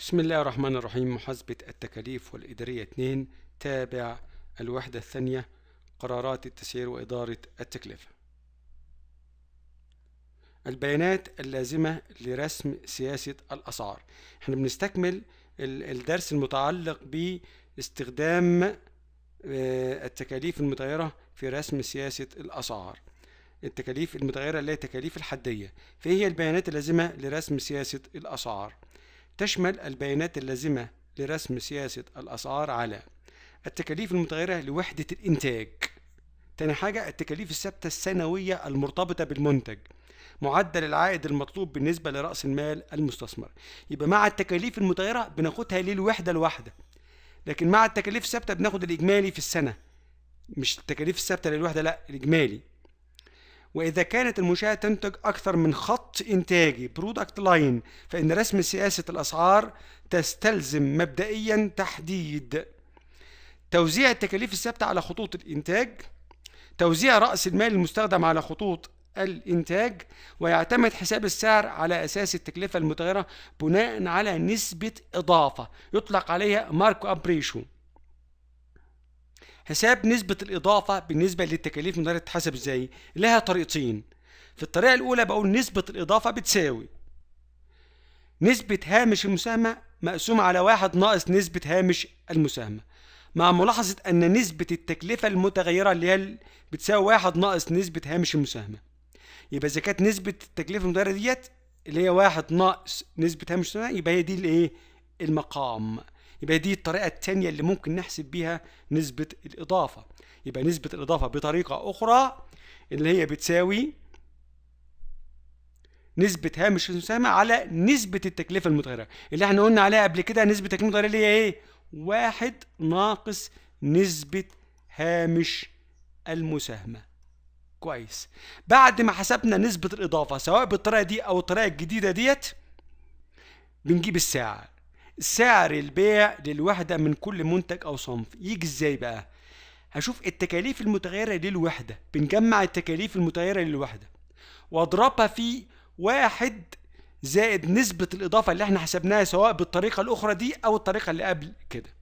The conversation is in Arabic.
بسم الله الرحمن الرحيم محاسبة التكاليف والإدارية 2 تابع الوحدة الثانية قرارات التسعير وإدارة التكلفة البيانات اللازمة لرسم سياسة الأسعار احنا بنستكمل الدرس المتعلق باستخدام آه، التكاليف المتغيرة في رسم سياسة الأسعار التكاليف المتغيرة اللي هي التكاليف الحدية فهي البيانات اللازمة لرسم سياسة الأسعار تشمل البيانات اللازمة لرسم سياسة الأسعار على التكاليف المتغيرة لوحدة الإنتاج تاني حاجة التكاليف الثابتة السنوية المرتبطة بالمنتج معدل العائد المطلوب بالنسبة لرأس المال المستثمر يبقى مع التكاليف المتغيرة بناخدها للوحدة الواحدة لكن مع التكاليف الثابتة بناخد الإجمالي في السنة مش التكاليف الثابتة للوحدة لا الإجمالي وإذا كانت المنشأة تنتج أكثر من خط إنتاجي برودكت لاين فإن رسم سياسة الأسعار تستلزم مبدئيا تحديد توزيع التكاليف الثابتة على خطوط الإنتاج توزيع رأس المال المستخدم على خطوط الإنتاج ويعتمد حساب السعر على أساس التكلفة المتغيرة بناء على نسبة إضافة يطلق عليها مارك أبريشو حساب نسبة الإضافة بالنسبة للتكاليف المدارة تتحسب إزاي؟ لها طريقتين في الطريقة الأولى بقول نسبة الإضافة بتساوي نسبة هامش المساهمة مقسومة على واحد ناقص نسبة هامش المساهمة مع ملاحظة أن نسبة التكلفة المتغيرة اللي هي بتساوي واحد ناقص نسبة هامش المساهمة يبقى إذا كانت نسبة التكلفة المتغيرة ديت اللي هي واحد ناقص نسبة هامش المساهمة يبقى هي دي الإيه؟ المقام يبقى دي الطريقة التانية اللي ممكن نحسب بيها نسبة الإضافة يبقى نسبة الإضافة بطريقة أخرى اللي هي بتساوي نسبة هامش المساهمة على نسبة التكلفة المتغيرة اللي احنا قلنا عليها قبل كده نسبة التكلفة المتغيرة اللي هي ايه؟ واحد ناقص نسبة هامش المساهمة كويس بعد ما حسبنا نسبة الإضافة سواء بالطريقة دي أو الطريقة الجديدة ديت بنجيب الساعة سعر البيع للوحدة من كل منتج أو صنف يجي إزاي بقى؟ هشوف التكاليف المتغيرة للوحدة بنجمع التكاليف المتغيرة للوحدة وأضربها في واحد زائد نسبة الإضافة اللي احنا حسبناها سواء بالطريقة الأخرى دي أو الطريقة اللي قبل كده